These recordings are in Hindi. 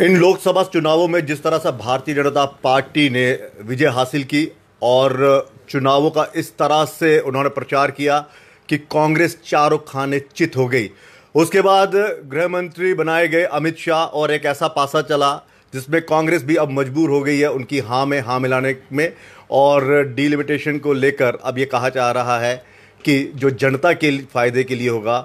इन लोकसभा चुनावों में जिस तरह से भारतीय जनता पार्टी ने विजय हासिल की और चुनावों का इस तरह से उन्होंने प्रचार किया कि कांग्रेस चारों खाने चित हो गई उसके बाद गृह मंत्री बनाए गए अमित शाह और एक ऐसा पासा चला जिसमें कांग्रेस भी अब मजबूर हो गई है उनकी हाँ में हाँ मिलाने में और डीलिमिटेशन को लेकर अब ये कहा जा रहा है कि जो जनता के फायदे के लिए होगा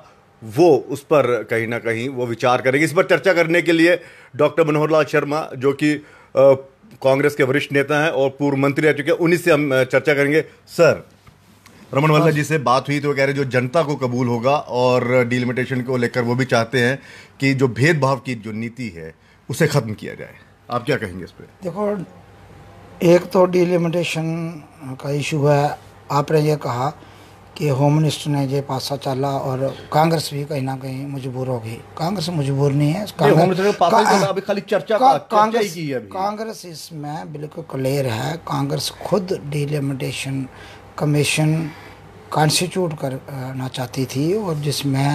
वो उस पर कहीं ना कहीं वो विचार करेंगे इस पर चर्चा करने के लिए डॉक्टर मनोहर लाल शर्मा जो कि कांग्रेस के वरिष्ठ नेता हैं और पूर्व मंत्री रह चुके हैं उन्हीं से हम चर्चा करेंगे सर रमन वल्ला जी से बात हुई तो वो कह रहे जो जनता को कबूल होगा और डिलिमिटेशन को लेकर वो भी चाहते हैं कि जो भेदभाव की जो नीति है उसे ख़त्म किया जाए आप क्या कहेंगे इस पर देखो एक तो डिलिमिटेशन का इशू है आपने ये कहा कि होम मिनिस्टर ने ये पासा चाला और कांग्रेस भी कहीं ना कहीं मजबूर हो गई कांग्रेस मजबूर नहीं है कांग्रेस इसमें बिल्कुल क्लियर है कांग्रेस खुद डिलिमिटेशन कमीशन कॉन्स्टिट्यूट करना चाहती थी और जिसमें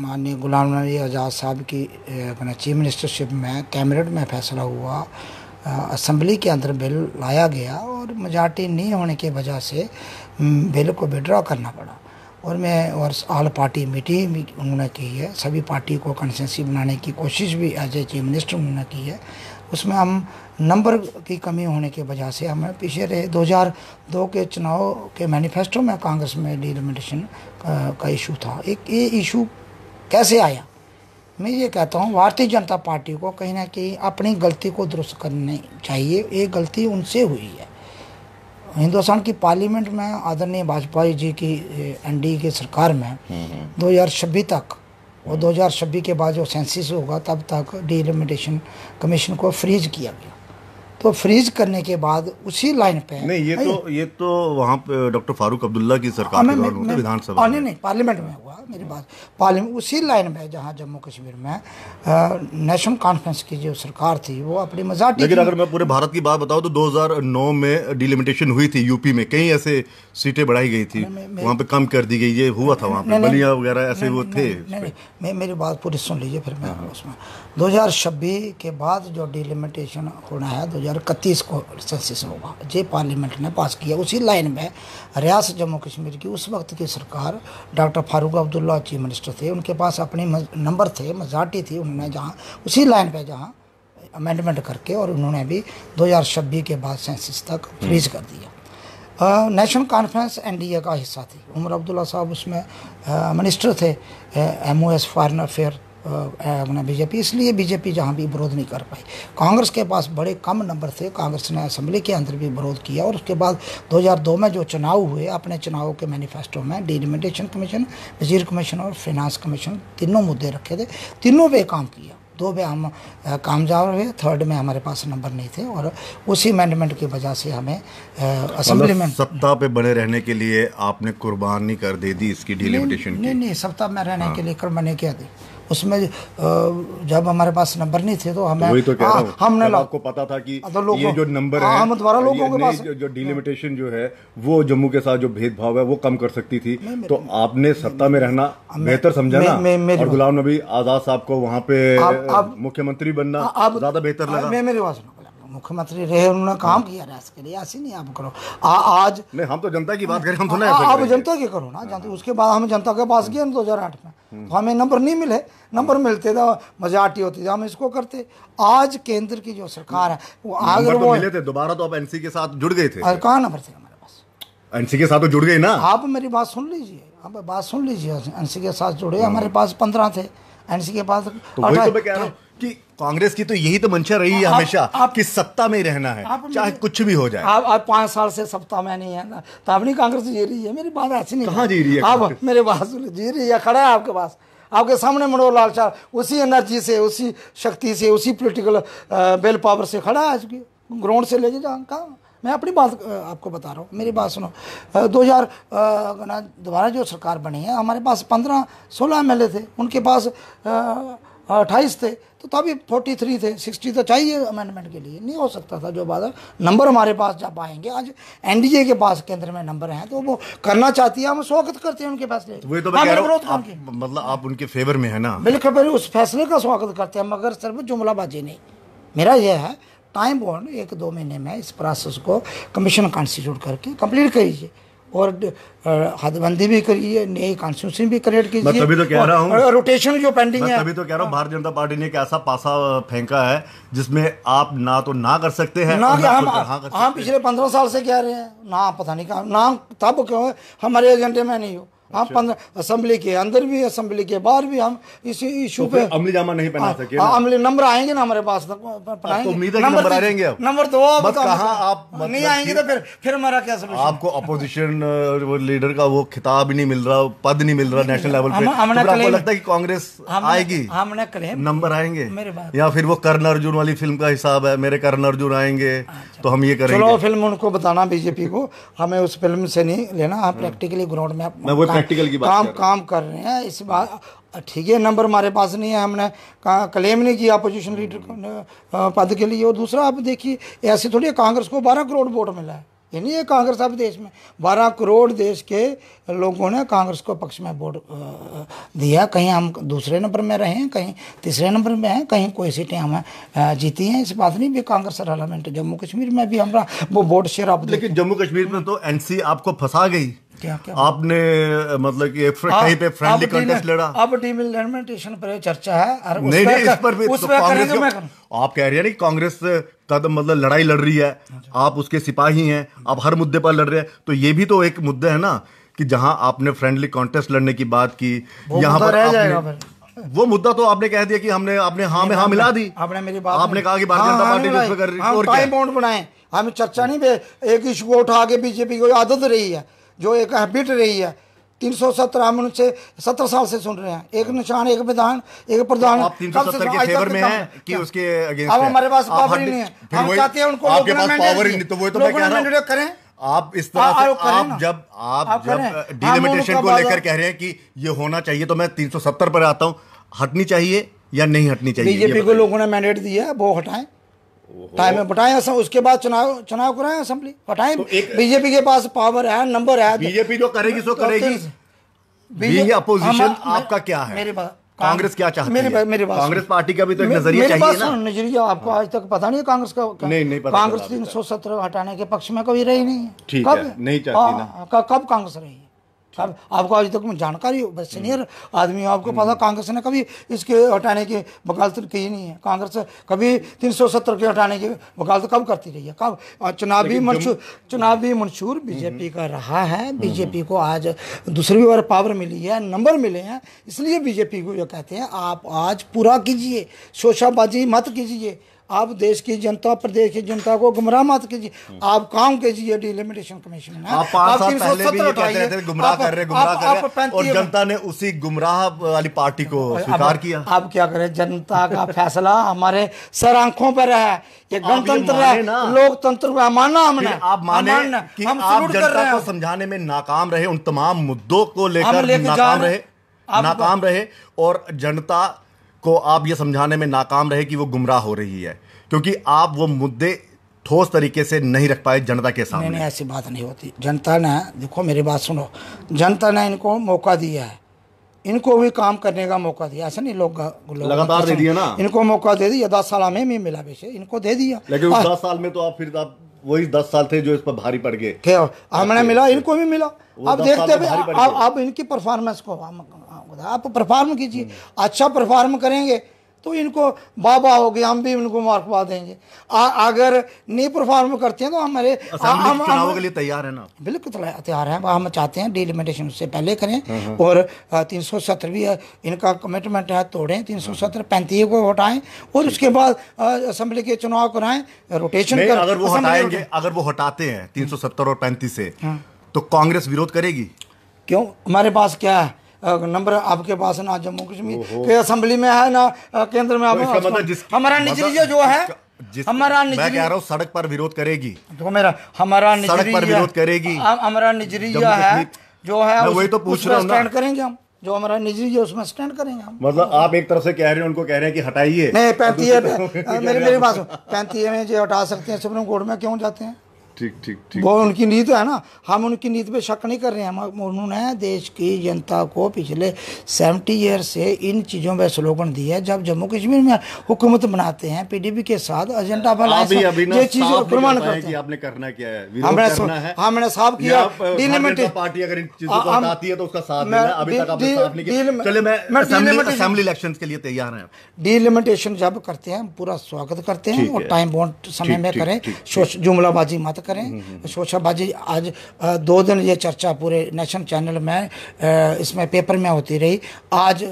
माननीय गुलाम नबी आज़ाद साहब की चीफ मिनिस्टरशिप में कैबिनेट में फैसला हुआ असम्बली के अंदर बिल लाया गया और मजार्टी नहीं होने की वजह से बिल को विड्रॉ करना पड़ा और मैं और ऑल पार्टी मीटिंग भी उन्होंने की है सभी पार्टी को कंसेंसी बनाने की कोशिश भी एज ए चीफ मिनिस्टर उन्होंने की है उसमें हम नंबर की कमी होने की वजह से हमें पीछे रहे 2002 के चुनाव के मैनिफेस्टो में कांग्रेस में डिलिमिटेशन का, का इशू था एक ये इशू कैसे आया मैं ये कहता हूँ भारतीय जनता पार्टी को कहीं ना कहीं अपनी गलती को दुरुस्त करनी चाहिए ये गलती उनसे हुई है हिंदुस्तान की पार्लियामेंट में आदरणीय वाजपेयी जी की एनडीए की सरकार में हम्म, हम्म। दो हज़ार छब्बीस तक और हम्म। दो हज़ार छब्बीस के बाद जो सेंसिस होगा तब तक डिलिमिटेशन कमीशन को फ्रीज किया गया तो फ्रीज करने के बाद उसी लाइन पे नहीं ये तो ये तो वहाँ पे डॉक्टर फारूक अब्दुल्ला की सरकार हाँ, में, विधानसभा नहीं नहीं पार्लियामेंट में हुआ मेरी बात पार्लियामेंट उसी लाइन में जहाँ जम्मू कश्मीर में नेशनल कॉन्फ्रेंस की जो सरकार थी वो अपनी मजाक लेकिन अगर मैं पूरे भारत की बात बताऊँ तो दो में डिलिमिटेशन हुई थी यूपी में कई ऐसे सीटें बढ़ाई गई थी वहाँ पे कम कर दी गई ये हुआ था वहाँ पे बलिया वगैरह ऐसे वो थे मेरी बात पूरी सुन लीजिए फिर मैं हाँ। उसमें दो के बाद जो डिलिमिटेशन होना है दो हज़ार इकतीस को सेंसिस होगा जे पार्लियामेंट ने पास किया उसी लाइन में रियासत जम्मू कश्मीर की उस वक्त की सरकार doctor Farooq Abdullah chief minister थे उनके पास अपने नंबर थे मजार्टी थी उन्होंने जहाँ उसी लाइन पर जहाँ अमेंडमेंट करके और उन्होंने भी दो हज़ार के बाद सेंसिस तक फ्रीज हम्म। कर दिया नेशनल कॉन्फ्रेंस एनडीए का हिस्सा थी उमर अब्दुल्ला साहब उसमें मिनिस्टर थे M O S foreign affair अपना बीजेपी इसलिए बीजेपी जहाँ भी विरोध नहीं कर पाई कांग्रेस के पास बड़े कम नंबर थे कांग्रेस ने असम्बली के अंदर भी विरोध किया और उसके बाद 2002 में जो चुनाव हुए अपने चुनावों के मैनिफेस्टो में डिलिमिटेशन कमीशन वजीर कमीशन और फिनांस कमीशन तीनों मुद्दे रखे थे तीनों पे काम किया दो में हम कामयाब हुए थर्ड में हमारे पास नंबर नहीं थे और उसी अमेंडमेंट की वजह से हमें असेंबली मतलब में सत्ता पे बने रहने के लिए आपने कुर्बानी कर दे दी इसकी डिलिमिटेशन नहीं नहीं सत्ता में रहने हाँ। के लिए कुर्बानी क्या दी उसमें जब हमारे पास नंबर नहीं थे तो हमें तो तो हाँ, हमने आपको पता था कि तो ये जो नंबर हाँ, है हम द्वारा तो लोगों के पास जो डिलिमिटेशन हाँ। जो है वो जम्मू के साथ जो भेदभाव है वो कम कर सकती थी तो आपने सत्ता में रहना बेहतर समझा ना और गुलाम नबी आजाद साहब को वहाँ पे मुख्यमंत्री बनना ज्यादा बेहतर लगा मेरी बात सुनो मुख्यमंत्री रहे उन्होंने काम किया है इसके लिए ऐसी नहीं आप करो आ, आज नहीं हम तो जनता की बात करें हम तो नहीं आप जनता की करो ना जनता उसके बाद हम जनता के पास गए दो हज़ार आठ में तो हमें नंबर नहीं मिले नंबर मिलते थे मजाटी होती थी हम इसको करते आज केंद्र की जो सरकार है वो आगे वो तो मिले थे दोबारा तो आप एनसी के साथ जुड़ गए थे कहा नंबर थे हमारे पास एनसी के साथ तो जुड़ गए ना आप मेरी बात सुन लीजिए आप बात सुन लीजिए एनसी के साथ जुड़े हमारे पास पंद्रह थे एनसी के पास तो, तो कह रहा हूँ कि कांग्रेस की तो यही तो मंशा रही है हमेशा आप कि सत्ता में ही रहना है चाहे कुछ भी हो जाए आप आप पाँच साल से सत्ता में नहीं है ना तो अपनी कांग्रेस तो जी रही है मेरी बात ऐसी नहीं कहाँ जी रही है आप मेरे पास तो जी रही है खड़ा है आपके पास आपके सामने मनोहर लाल शाह उसी एनर्जी से उसी शक्ति से उसी पोलिटिकल बेल पावर से खड़ा है आज की ग्राउंड से लेके जा कहाँ मैं अपनी बात आपको बता रहा हूँ मेरी बात सुनो दो हज़ार दोबारा जो सरकार बनी है हमारे पास पंद्रह सोलह एम थे उनके पास अट्ठाईस थे तो तभी फोर्टी थ्री थे सिक्सटी तो चाहिए अमेंडमेंट के लिए नहीं हो सकता था जो बात है नंबर हमारे पास जा पाएंगे आज एनडीए के पास केंद्र में नंबर हैं तो वो करना चाहती है हम स्वागत करते हैं उनके फैसले तो, तो आप, मतलब आप उनके फेवर में है ना बिल्कुल उस फैसले का स्वागत करते हैं मगर सिर्फ जुमलाबाजी नहीं मेरा यह है टाइम बॉन्ड एक दो महीने में इस प्रोसेस को कमीशन कॉन्स्टिट्यूट करके कंप्लीट करीजिए और हदबंदी भी करी है नई कॉन्स्टिट्यूशन भी क्रिएट की मैं तभी तो कह रहा हूँ रोटेशन जो पेंडिंग है तभी तो कह रहा हूँ भारतीय जनता पार्टी ने एक ऐसा पासा फेंका है जिसमें आप ना तो ना कर सकते हैं ना, ना हम हाँ हम पिछले पंद्रह साल से कह रहे हैं ना पता नहीं कहा ना तब क्यों हमारे एजेंडे में नहीं हो हम पंद्रह अच्छा। असम्बली के अंदर भी असम्बली के बाहर भी हम इसी इशू तो पे अमली जामा नहीं बना हाँ, सके आ, हाँ, अमली नंबर आएंगे ना हमारे पास हाँ, तो उम्मीद नंबर तो- आएंगे नंबर तो, तो नहीं आएंगे तो फिर फिर हमारा क्या समझ आपको अपोजिशन लीडर का वो खिताब नहीं मिल रहा पद नहीं मिल रहा नेशनल लेवल पे आपको लगता है कि कांग्रेस आएगी हमने क्लेम नंबर आएंगे या फिर वो कर्ण अर्जुन वाली फिल्म का हिसाब है मेरे कर्ण अर्जुन आएंगे अच्छा। तो हम ये करेंगे चलो फिल्म उनको बताना बीजेपी को हमें उस फिल्म से नहीं लेना आप प्रैक्टिकली हम्म। ग्राउंड में आप प्रैक्टिकल की बात काम काम कर रहे हैं इस बात ठीक है नंबर हमारे पास नहीं है हमने क्लेम नहीं किया अपोजिशन लीडर पद के लिए और दूसरा आप देखिए ऐसे थोड़ी कांग्रेस को बारह करोड़ वोट मिला है ये नहीं है कांग्रेस अब देश में बारह करोड़ देश के लोगों ने कांग्रेस को पक्ष में वोट दिया कहीं हम दूसरे नंबर में रहे हैं कहीं तीसरे नंबर में हैं कहीं कोई सीटें हमें जीती हैं इस बात नहीं भी कांग्रेस पार्लियामेंट जम्मू कश्मीर में भी हमारा वो वोट शेयर आप लेकिन जम्मू कश्मीर में तो एन आपको फंसा गई आपने मतलब कि कहीं पे फ्रेंडली कंटेस्ट लड़ा अब टीम डिमिलिटेशन पर चर्चा है नहीं नहीं इस पर भी उस तो कांग्रेस मैं आप कह रहे हैं नहीं कांग्रेस कदम तो मतलब लड़ाई लड़ रही है अच्छा। आप उसके सिपाही हैं आप हर मुद्दे पर लड़ रहे हैं तो ये भी तो एक मुद्दा है ना कि जहां आपने फ्रेंडली कॉन्टेस्ट लड़ने की बात की यहाँ पर वो मुद्दा तो आपने कह दिया कि हमने आपने हाँ में हाँ मिला दी आपने मेरी बात आपने कहा कि भारतीय हाँ, जनता हाँ, पार्टी कर रही है टाइम बाउंड बनाए हमें चर्चा नहीं पे एक इशू को उठा के बीजेपी को आदत रही है जो एक हैबिट रही है तीन सौ सत्तर हम उनसे सत्तर साल से सुन रहे हैं एक हाँ। निशान एक विधान एक प्रधान तो अब हमारे पास पावर ही नहीं है हम चाहते हैं उनको तो तो करें आप इस तरह से आप, जब आप, जब डिलिमिटेशन को लेकर कह रहे हैं कि ये होना चाहिए तो मैं 370 पर आता हूं हटनी चाहिए या नहीं हटनी चाहिए बीजेपी को लोगों ने मैंडेट दिया है वो हटाएं टाइम में बटाए उसके बाद चुनाव चुनाव कराए असेंबली बटाए बीजेपी के पास पावर है नंबर है बीजेपी तो जो करेगी सो तो करेगी बीजेपी अपोजिशन आपका क्या है मेरे बात कांग्रेस क्या चाहती मेरी, है मेरे पास कांग्रेस पार्टी का भी तो एक नजरिया चाहिए ना नजरिया आपको आज तक पता नहीं है कांग्रेस का नहीं नहीं पता कांग्रेस तीन सौ सत्रह हटाने के पक्ष में कभी रही नहीं ठीक है नहीं चाहती ना हाँ, कब कांग्रेस रही है साहब आपको आज तक में जानकारी हो बस सीनियर आदमी हो आपको पता हम्म। कांग्रेस ने कभी इसके हटाने की वकालत तो की नहीं है कांग्रेस कभी तीन सौ सत्तर के हटाने की वकालत कब करती रही है कब चुनावी मंशूर चुनावी मंशूर हम्म। बीजेपी का रहा है हम्म। बीजेपी को आज दूसरी बार पावर मिली है नंबर मिले हैं इसलिए बीजेपी को जो कहते हैं आप आज पूरा कीजिए शोशाबाजी मत कीजिए आप देश की जनता प्रदेश की जनता को गुमराह मत कीजिए हम्म। आप काम कीजिए डिलिमिटेशन कमीशन में आप पांच साल पहले भी कहते थे गुमराह कर रहे गुमराह कर रहे और जनता ने उसी गुमराह वाली पार्टी को स्वीकार किया आप क्या करें जनता का फैसला हमारे सर आंखों पर है ये गणतंत्र है लोकतंत्र का माना हमने आप माने कि आप जनता को समझाने में नाकाम रहे उन तमाम मुद्दों को लेकर नाकाम रहे नाकाम रहे और जनता को आप ये समझाने में नाकाम रहे कि वो गुमराह हो रही है क्योंकि आप वो मुद्दे ठोस तरीके से नहीं रख पाए जनता के सामने नहीं ऐसी बात नहीं होती जनता ने देखो मेरी बात सुनो जनता ने इनको मौका दिया है इनको भी काम करने का मौका दिया ऐसा नहीं लोग, लगातार अच्छा दे दिया ना इनको मौका दे दिया दस साल हमें भी मिला वैसे इनको दे दिया लेकिन दस साल में तो आप फिर आप वही दस साल थे जो इस पर भारी पड़ गए थे हमने हाँ, मिला इनको भी मिला अब देखते भी इनकी परफॉर्मेंस को आप परफॉर्म कीजिए हम्म। अच्छा परफॉर्म करेंगे तो इनको बाबा हो गए हम भी इनको मुबारकबाद देंगे आ, अगर नहीं परफॉर्म करते हैं तो हमारे हम चुनाव के लिए तैयार है ना बिल्कुल तैयार है हम चाहते हैं डिलिमिटेशन उससे पहले करें हाँ, हाँ। और तीन सौ सत्तर भी इनका कमिटमेंट है तोड़ें तीन सौ सत्तर पैंतीस को हटाएं और उसके बाद असम्बली के चुनाव कराएं रोटेशन कर अगर वो हटाएंगे अगर वो हटाते हैं तीन सौ सत्तर और पैंतीस से हाँ। तो कांग्रेस विरोध करेगी क्यों हमारे पास क्या है नंबर आपके पास ना जम्मू कश्मीर के असम्बली में है ना केंद्र में आप तो मतलब हमारा नजरिया जो है हमारा मैं कह रहा हूँ सड़क पर विरोध करेगी तो मेरा हमारा सड़क पर विरोध करेगी हमारा नजरिया है जो है वही तो पूछ रहा स्टैंड करेंगे हम जो हमारा निजी है उसमें स्टैंड करेंगे हम मतलब आप एक तरफ से कह रहे हैं उनको कह रहे हैं कि हटाइए नहीं पैंतीस मेरी मेरी बात पैंतीय में जो हटा सकते हैं सुप्रीम कोर्ट में क्यों जाते हैं ठीक ठीक ठीक वो उनकी नीति है ना हम उनकी नीति पे शक नहीं कर रहे हैं हम उन्होंने देश की जनता को पिछले सेवेंटी ईयर से इन चीज़ों पर स्लोगन दिया है जब जम्मू कश्मीर में हुकूमत बनाते हैं पीडीपी के साथ एजेंडा ये प्रमाण करते हैं आपने करना क्या है हमने हमने साफ किया पार्टी अगर इन चीज़ों को हटाती है तो उसका साथ देना अभी तक आपने असेंबली के लिए तैयार हैं जब करते हैं पूरा स्वागत करते हैं और टाइम बॉन्ड समय में करें जुमलाबाजी मत करें हम्म, हम्म, हम्म। शोशाबाजी आज दो दिन ये चर्चा पूरे नेशनल चैनल में इसमें पेपर में होती रही आज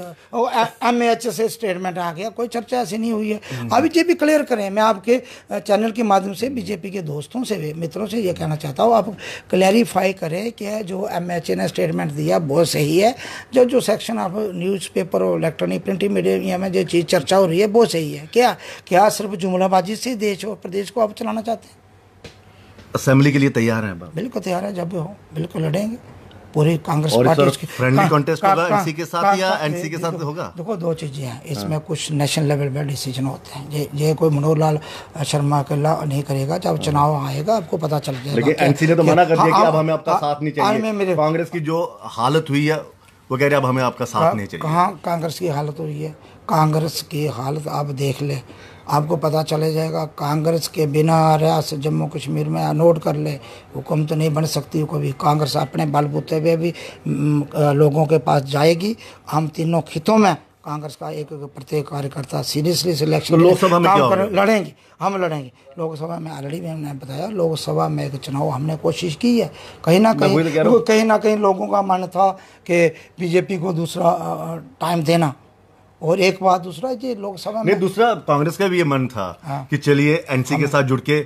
एम एच से स्टेटमेंट आ गया कोई चर्चा ऐसी नहीं हुई है अभी ये भी क्लियर करें मैं आपके चैनल के माध्यम से बीजेपी के दोस्तों से मित्रों से ये कहना चाहता हूँ आप क्लैरिफाई करें कि जो एम एच ने स्टेटमेंट दिया बहुत सही है जो जो सेक्शन आप न्यूज़ पेपर और इलेक्ट्रॉनिक प्रिंटिंग मीडिया में जो चीज़ चर्चा हो रही है वो सही है क्या क्या सिर्फ जुमलाबाजी से देश और प्रदेश को आप चलाना चाहते हैं असेंबली के लिए तैयार हैं बिल्कुल तैयार है जब हो बिल्कुल लड़ेंगे पूरे कांग्रेस पार्टी के साथ या एनसी के साथ होगा देखो दो चीज़ें हैं हाँ। इसमें कुछ नेशनल लेवल पर डिसीजन होते हैं ये ये कोई मनोहर लाल शर्मा के ला नहीं करेगा जब हाँ। चुनाव आएगा आपको पता चल जाएगा एनसी ने तो मना कर दिया हाँ, कि अब हमें आपका साथ नहीं चाहिए कांग्रेस की जो हालत हुई है वो कह रहे अब हमें आपका साथ नहीं चाहिए कहाँ कांग्रेस की हालत हुई है कांग्रेस की हालत आप देख ले आपको पता चले जाएगा कांग्रेस के बिना रियासत जम्मू कश्मीर में नोट कर ले हुकूमत तो नहीं बन सकती कभी कांग्रेस अपने बलबूते पे भी लोगों के पास जाएगी हम तीनों खितों में कांग्रेस का एक प्रत्येक कार्यकर्ता सीरियसली सिलेक्शन तो लोकसभा में काम लड़ेंगे हम लड़ेंगे लोकसभा में ऑलरेडी हमने बताया लोकसभा में एक चुनाव हमने कोशिश की है कहीं ना कहीं तो कहीं ना कहीं लोगों का मन था कि बीजेपी को दूसरा टाइम देना और एक बात दूसरा जी लोकसभा में दूसरा कांग्रेस का भी ये मन था हाँ, कि चलिए एनसी के साथ जुड़ के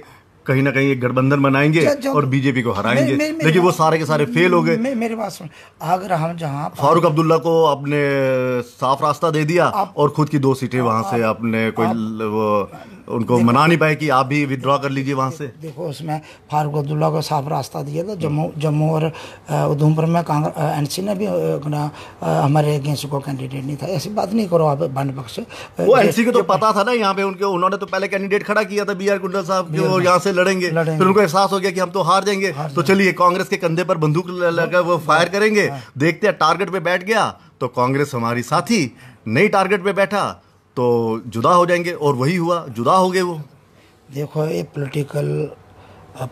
कहीं ना कहीं एक गठबंधन बनाएंगे और बीजेपी को हराएंगे लेकिन वो सारे के सारे फेल हो गए मेरे पास आगरा हम जहाँ फारूक अब्दुल्ला को आपने साफ रास्ता दे दिया और खुद की दो सीटें वहाँ से आपने कोई उनको मना नहीं पाए कि आप भी विदड्रॉ कर लीजिए वहाँ से देखो उसमें फारूक अब्दुल्ला को साफ रास्ता दिया था जम्मू जम्मू और उधमपुर में कांग्रेस एन सी ने भी हमारे अगेंस्ट को कैंडिडेट नहीं था ऐसी बात नहीं करो आप भांड पक्ष वो एन सी को तो पता था ना यहाँ पे उनके उन्होंने तो पहले कैंडिडेट खड़ा किया था बी आर कुंडल साहब जो यहाँ से लड़ेंगे फिर उनको एहसास हो गया कि हम तो हार जाएंगे तो चलिए कांग्रेस के कंधे पर बंदूक लगा वो फायर हाँ। करेंगे हाँ। देखते हैं टारगेट पे बैठ गया तो कांग्रेस हमारी साथी नई टारगेट पे बैठा तो जुदा हो जाएंगे और वही हुआ जुदा हो गए वो देखो ये पॉलिटिकल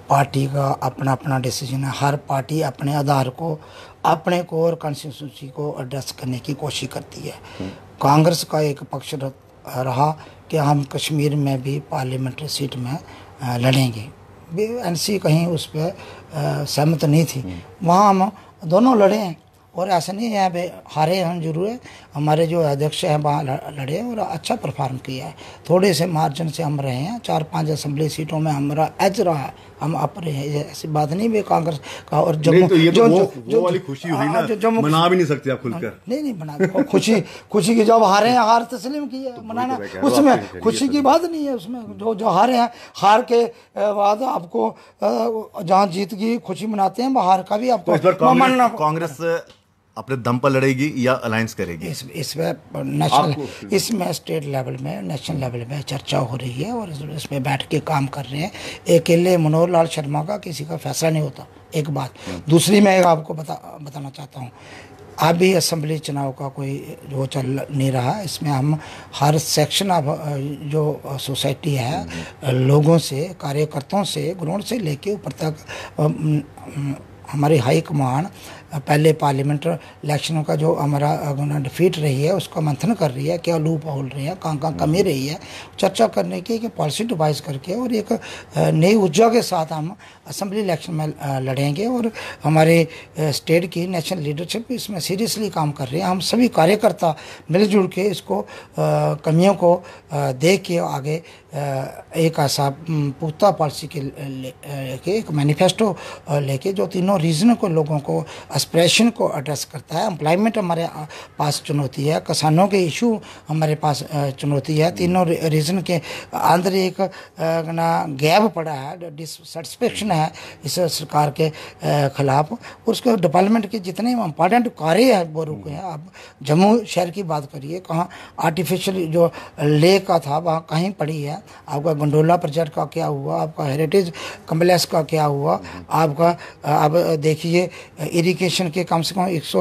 पार्टी का अपना अपना डिसीजन है हर पार्टी अपने आधार को अपने को और कॉन्स्टिट्यूंसी को एड्रेस करने की कोशिश करती है कांग्रेस का एक पक्ष रहा कि हम कश्मीर में भी पार्लियामेंट्री सीट में लड़ेंगे एनसी कहीं उस पर सहमत नहीं थी हम्म। वहाँ हम दोनों लड़े हैं और ऐसा नहीं यहाँ पे हारे हम जरूर है हमारे जो अध्यक्ष हैं वहाँ लड़े और अच्छा परफॉर्म किया है थोड़े से मार्जिन से हम रहे हैं चार पांच असम्बली सीटों में हमारा एज रहा है हम रहे हैं ऐसी बात नहीं भी कांग्रेस का और जम्मू तो तो जो, वाली खुशी हुई हाँ, ना जो मना भी नहीं सकते आप खुलकर हाँ, नहीं नहीं मना खुशी खुशी की जब हारे हैं हार तस्लीम की है तो मनाना तो उसमें खुशी की बात नहीं है उसमें जो जो हारे हैं हार के बाद आपको जहाँ जीत की खुशी मनाते हैं वो हार का भी आपको तो कांग्रेस अपने दम पर लड़ेगी या अलायंस करेगी इस इसमें नेशनल इसमें स्टेट लेवल में नेशनल लेवल में चर्चा हो रही है और इसमें बैठ के काम कर रहे हैं अकेले मनोहर लाल शर्मा का किसी का फैसला नहीं होता एक बात दूसरी मैं आपको बता बताना चाहता हूँ अभी असम्बली चुनाव का कोई वो चल नहीं रहा इसमें हम हर सेक्शन ऑफ जो सोसाइटी है लोगों से कार्यकर्ताओं से ग्राउंड से लेके ऊपर तक हमारी हाई कमांड पहले पार्लियामेंट इलेक्शनों का जो हमारा डिफीट रही है उसका मंथन कर रही है क्या लूप होल रही है कहाँ कहाँ कमी रही है चर्चा करने की एक पॉलिसी डिवाइस करके और एक नई ऊर्जा के साथ हम असेंबली इलेक्शन में लड़ेंगे और हमारे स्टेट की नेशनल लीडरशिप इसमें सीरियसली काम कर रही है हम सभी कार्यकर्ता मिलजुल के इसको कमियों को देख के आगे एक ऐसा पुख्ता पॉलिसी के, ले, के एक मैनिफेस्टो लेके जो तीनों रीजन को लोगों को एक्सप्रेशन को एड्रेस करता है एम्प्लॉयमेंट हमारे पास चुनौती है किसानों के इशू हमारे पास चुनौती है तीनों रीजन के अंदर एक ना गैप पड़ा है डिससेटिस्फेक्शन है इस सरकार के खिलाफ और उसके डिपार्टमेंट के जितने इंपॉर्टेंट कार्य है वो रुके हैं आप जम्मू शहर की बात करिए कहाँ आर्टिफिशियल जो लेक का था वहाँ कहीं पड़ी है आपका गंडोला प्रोजेक्ट का क्या हुआ आपका हेरिटेज कम्प्लेक्स का क्या हुआ आपका आप देखिए एजुकेशन के कम से कम एक सौ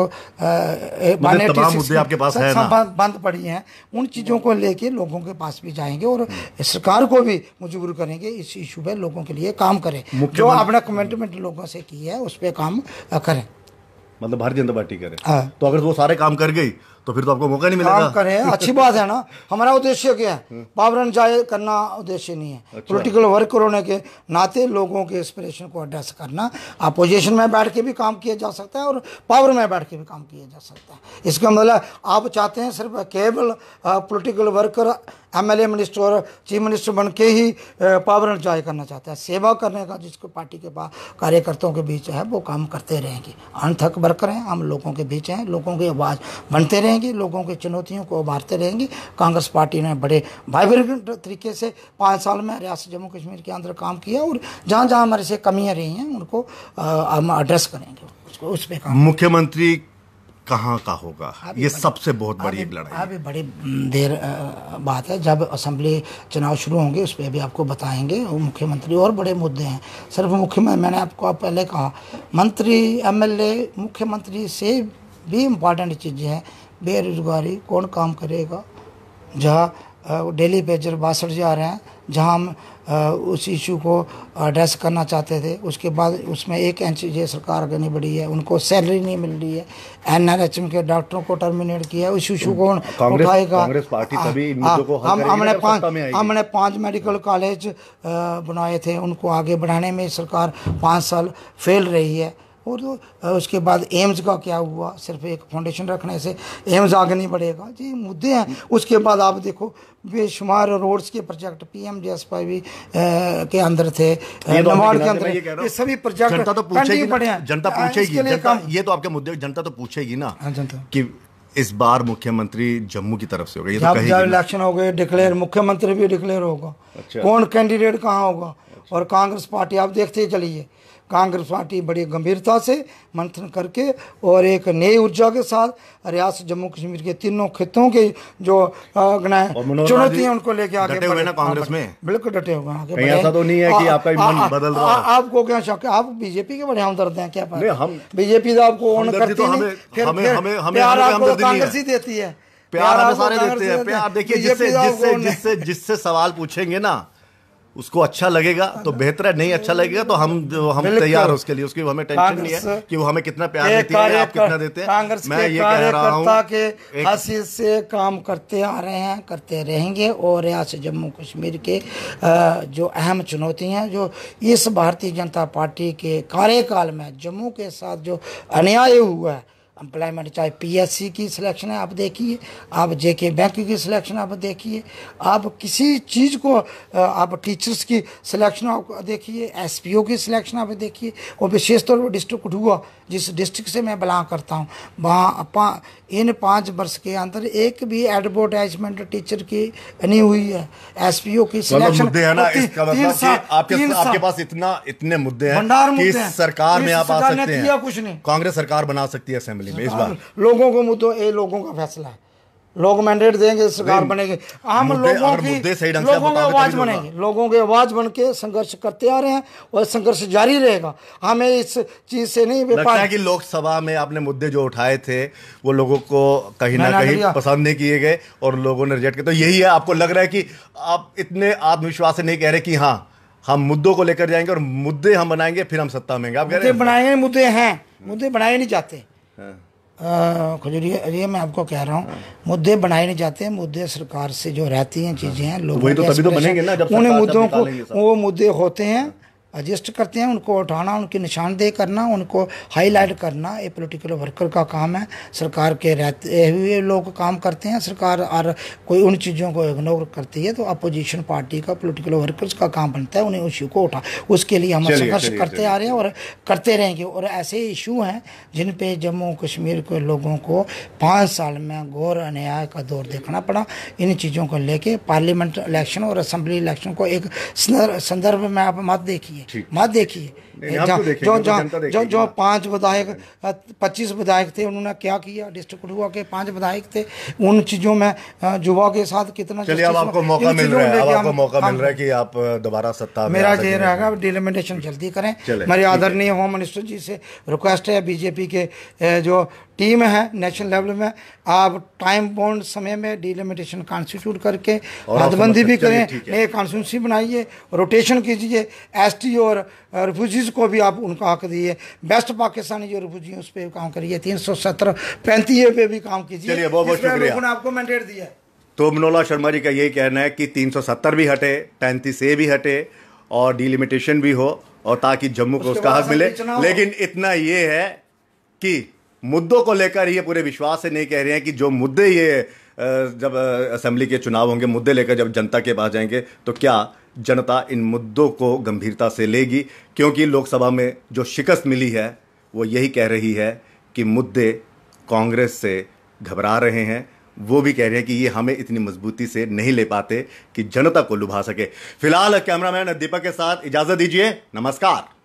मतलब बंद पड़ी हैं उन चीज़ों को लेके लोगों के पास भी जाएंगे और हम्म। सरकार को भी मजबूर करेंगे इस इशू पर लोगों के लिए काम करें जो आपने कमिटमेंट लोगों से की है उस पर काम करें मतलब भारतीय जनता पार्टी करे तो अगर वो सारे काम कर गई तो फिर तो आपको मौका नहीं मिलेगा करें अच्छी बात है ना हमारा उद्देश्य क्या है हम्म। पावरन जाय करना उद्देश्य नहीं है अच्छा। पोलिटिकल वर्क होने के नाते लोगों के एस्पिरेशन को एड्रेस करना अपोजिशन में बैठ के भी काम किया जा सकता है और पावर में बैठ के भी काम किया जा सकता है इसका मतलब आप चाहते हैं सिर्फ केवल पोलिटिकल वर्कर एमएलए मिनिस्टर और चीफ मिनिस्टर बन के ही पावर इंजॉय करना चाहता है सेवा करने का जिसको पार्टी के पास कार्यकर्ताओं के बीच है वो काम करते रहेंगे अनथक वर्कर हैं हम लोगों के बीच हैं लोगों की आवाज़ बनते रहेंगे लोगों की चुनौतियों को उभारते रहेंगे कांग्रेस पार्टी ने बड़े वाइब्रेंट तरीके से पाँच साल में रियासत जम्मू कश्मीर के अंदर काम किया और जहाँ जहाँ हमारे से कमियाँ रही हैं उनको हम एड्रेस करेंगे उसको उस पर मुख्यमंत्री कहाँ का होगा हाँ ये सबसे बहुत हाँ बड़ी एक लड़ाई अभी हाँ बड़ी देर बात है जब असेंबली चुनाव शुरू होंगे उस पर भी आपको बताएंगे मुख्यमंत्री और बड़े मुद्दे हैं सिर्फ मुख्यमंत्री मैंने आपको आप पहले कहा मंत्री एमएलए मुख्यमंत्री से भी इम्पॉर्टेंट चीज़ें हैं बेरोजगारी कौन काम करेगा जहाँ डेली पेजर बासठ जा रहे हैं जहाँ हम उस इशू को एड्रेस करना चाहते थे उसके बाद उसमें एक एन सरकार आगे नहीं बढ़ी है उनको सैलरी नहीं मिल रही है एन के डॉक्टरों को टर्मिनेट किया उस इशू को उठाएगा हम हमने पाँच हमने पाँच मेडिकल कॉलेज बनाए थे उनको आगे बढ़ाने में सरकार पाँच साल फेल रही है और तो उसके बाद एम्स का क्या हुआ सिर्फ एक फाउंडेशन रखने से एम्स आगे नहीं बढ़ेगा जी मुद्दे हैं उसके बाद आप देखो बेशुमार रोड्स के project P M G S भी के अंदर थे नवाड तो के अंदर ये सभी प्रोजेक्ट जनता तो पूछेगी जनता हाँ, पूछेगी ये तो आपके मुद्दे जनता तो पूछेगी ना हाँ, जनता की इस बार मुख्यमंत्री जम्मू की तरफ से होगा ये तो इलेक्शन हो गए डिक्लेयर मुख्यमंत्री भी डिक्लेयर होगा अच्छा। कौन कैंडिडेट कहाँ होगा अच्छा। और कांग्रेस पार्टी आप देखते चलिए कांग्रेस पार्टी बड़ी गंभीरता से मंथन करके और एक नई ऊर्जा के साथ रियासत जम्मू कश्मीर के तीनों खितों के जो चुनौती है उनको लेके आगे हुए ना कांग्रेस में हाँ, बिल्कुल डटे हुए आगे ऐसा तो नहीं है कि आपका मन बदल रहा है आपको क्या शौक है आप बीजेपी के बड़े हमदर्द हैं क्या हम बीजेपी तो आपको ऑन करती कांग्रेस ही देती है प्यार हमें सारे देते हैं प्यार देखिए तो जिससे जिससे जिससे जिससे सवाल पूछेंगे ना उसको अच्छा लगेगा तो बेहतर है नहीं अच्छा लगेगा तो हम हम तैयार उसके लिए उसकी हमें टेंशन नहीं है कि वो हमें कितना प्यार देती है आप कितना देते हैं मैं ये कह रहा हूँ के हसी से काम करते आ रहे हैं करते रहेंगे और यहाँ से जम्मू कश्मीर के जो अहम चुनौती हैं जो इस भारतीय जनता पार्टी के कार्यकाल में जम्मू के साथ जो अन्याय हुआ है एम्प्लॉयमेंट चाहे पीएससी की सिलेक्शन है आप देखिए आप जेके बैंक की सिलेक्शन आप देखिए आप किसी चीज़ को आप टीचर्स की सिलेक्शन देखिए एसपीओ की सिलेक्शन आप देखिए और विशेष तौर पर डिस्ट्रिक्ट हुआ जिस डिस्ट्रिक्ट से मैं बिलोंग करता हूँ वहाँ पा, इन पाँच वर्ष के अंदर एक भी एडवर्टाइजमेंट टीचर की नहीं हुई है एस की मतलब सिलेक्शन आपके पास इतना इतने मुद्दे हैं सरकार में आप आ सकते हैं कुछ नहीं कांग्रेस सरकार बना सकती है असेंबली दिल्ली में इस बार लोगों को मुद्दों ये लोगों का फैसला है लोग मैंडेट देंगे सरकार बनेगी आम लोगों की लोगों की आवाज़ बनेगी लोगों की आवाज़ बन के संघर्ष करते आ रहे हैं और संघर्ष जारी रहेगा हमें इस चीज़ से नहीं लगता है कि लोकसभा में आपने मुद्दे जो उठाए थे वो लोगों को कहीं ना कहीं पसंद नहीं किए गए और लोगों ने रिजेक्ट किया तो यही है आपको लग रहा है कि आप इतने आत्मविश्वास से नहीं कह रहे कि हाँ हम मुद्दों को लेकर जाएंगे और मुद्दे हम बनाएंगे फिर हम सत्ता में आप कह रहे हैं बनाए मुद्दे हैं मुद्दे बनाए नहीं जाते हाँ। खजूरिया ये मैं आपको कह रहा हूँ मुद्दे बनाए नहीं जाते हैं मुद्दे सरकार से जो रहती हैं चीज़ें हैं हाँ। लोग तो, तो तो बनेंगे ना जब मुद्दों को वो मुद्दे होते हैं एडजस्ट करते हैं उनको उठाना उनकी निशानदेही करना उनको हाईलाइट करना ये पोलिटिकल वर्कर का काम है सरकार के रहते हुए लोग काम करते हैं सरकार और कोई उन चीज़ों को इग्नोर करती है तो अपोजिशन पार्टी का पोलिटिकल वर्कर्स का काम बनता है उन्हें इशू को उठा उसके लिए हम संघर्ष करते आ रहे हैं और करते रहेंगे और ऐसे इशू हैं जिन पर जम्मू कश्मीर के लोगों को पाँच साल में गौर अन्याय का दौर देखना पड़ा इन चीज़ों को लेकर पार्लियामेंट इलेक्शन और असम्बली इलेक्शन को एक संदर्भ में आप मत देखिए चाहिए मत देखिए जो जो जो जो पांच विधायक पच्चीस विधायक थे उन्होंने क्या किया डिस्ट्रिक्ट कठुआ के पांच विधायक थे उन चीज़ों में युवा के साथ कितना चलिए अब आपको मौका मिल रहा है आपको मौका मिल रहा है कि आप दोबारा सत्ता मेरा ये रहेगा डिलिमिटेशन जल्दी करें मेरे आदरणीय होम मिनिस्टर जी से रिक्वेस्ट है बीजेपी के जो टीम है नेशनल लेवल में आप टाइम बॉन्ड समय में डिलिमिटेशन कॉन्स्टिट्यूट करके हदबंदी भी करें नए कॉन्स्टिट्यूंसी बनाइए रोटेशन कीजिए एसटी और रिफ्यूजीज़ को भी आप उनका हक दिए बेस्ट पाकिस्तानी जो रिफ्यूजी उस पर काम करिए तीन सौ सत्रह पैंतीस पे भी काम कीजिए आपको मैंडेट दिया तो मनोला शर्मा जी का यही कहना है कि सत्तर भी हटे पैंतीस ए भी हटे और डिलिमिटेशन भी हो और ताकि जम्मू को उसका हक मिले लेकिन इतना ये है कि मुद्दों को लेकर ये पूरे विश्वास से नहीं कह रहे हैं कि जो मुद्दे ये जब असेंबली के चुनाव होंगे मुद्दे लेकर जब जनता के पास जाएंगे तो क्या जनता इन मुद्दों को गंभीरता से लेगी क्योंकि लोकसभा में जो शिकस्त मिली है वो यही कह रही है कि मुद्दे कांग्रेस से घबरा रहे हैं वो भी कह रहे हैं कि ये हमें इतनी मजबूती से नहीं ले पाते कि जनता को लुभा सके फिलहाल कैमरामैन दीपक के साथ इजाज़त दीजिए नमस्कार